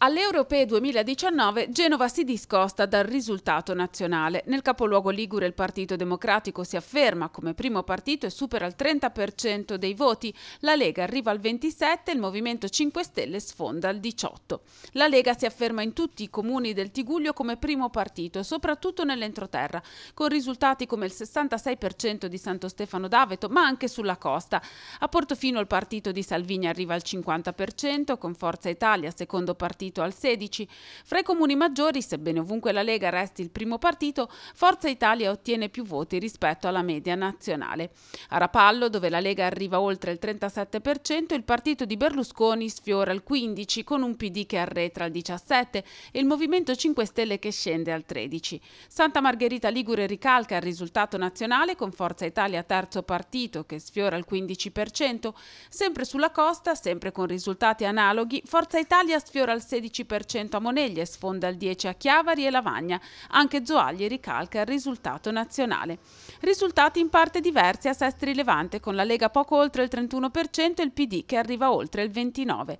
Alle Europee 2019 Genova si discosta dal risultato nazionale. Nel capoluogo Ligure il Partito Democratico si afferma come primo partito e supera il 30% dei voti. La Lega arriva al 27% e il Movimento 5 Stelle sfonda al 18%. La Lega si afferma in tutti i comuni del Tiguglio come primo partito, soprattutto nell'entroterra, con risultati come il 66% di Santo Stefano d'Aveto, ma anche sulla costa. A Portofino il partito di Salvini arriva al 50%, con Forza Italia, secondo partito partito al 16. Fra i comuni maggiori, sebbene ovunque la Lega resti il primo partito, Forza Italia ottiene più voti rispetto alla media nazionale. A Rapallo, dove la Lega arriva oltre il 37%, il partito di Berlusconi sfiora il 15% con un PD che arretra al 17% e il Movimento 5 Stelle che scende al 13%. Santa Margherita Ligure ricalca il risultato nazionale con Forza Italia terzo partito che sfiora il 15%, sempre sulla costa, sempre con risultati analoghi, Forza Italia sfiora il 16% 16% a Moneglie, sfonda il 10% a Chiavari e Lavagna. Anche Zoagli ricalca il risultato nazionale. Risultati in parte diversi a Sestri Levante, con la Lega poco oltre il 31% e il PD che arriva oltre il 29%.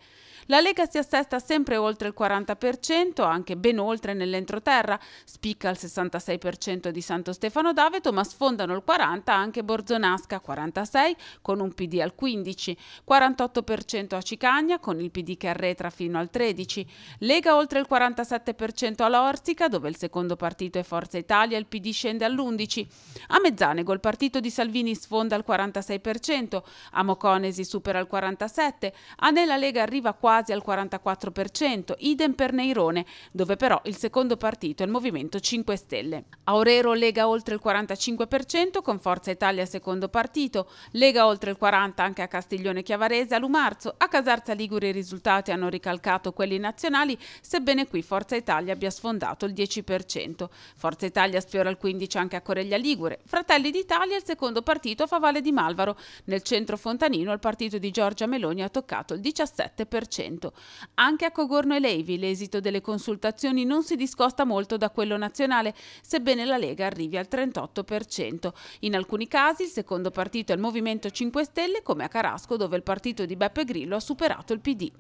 La Lega si assesta sempre oltre il 40%, anche ben oltre nell'entroterra, spicca il 66% di Santo Stefano d'Aveto, ma sfondano il 40% anche Borzonasca, 46% con un PD al 15%, 48% a Cicagna con il PD che arretra fino al 13%, Lega oltre il 47% a Lorsica, dove il secondo partito è Forza Italia, il PD scende all'11%, a Mezzanego il partito di Salvini sfonda il 46%, a Moconesi supera il 47%, a Nella Lega arriva a 40%, quasi al 44%, idem per Neirone, dove però il secondo partito è il Movimento 5 Stelle. Aurero lega oltre il 45% con Forza Italia secondo partito, lega oltre il 40% anche a Castiglione Chiavarese, a Lumarzo, a Casarza Liguri i risultati hanno ricalcato quelli nazionali, sebbene qui Forza Italia abbia sfondato il 10%. Forza Italia sfiora il 15% anche a Coreglia Ligure, Fratelli d'Italia il secondo partito fa Valle di Malvaro, nel centro fontanino il partito di Giorgia Meloni ha toccato il 17%. 2%. Anche a Cogorno e Levi l'esito delle consultazioni non si discosta molto da quello nazionale, sebbene la Lega arrivi al 38%. In alcuni casi il secondo partito è il Movimento 5 Stelle, come a Carasco dove il partito di Beppe Grillo ha superato il PD.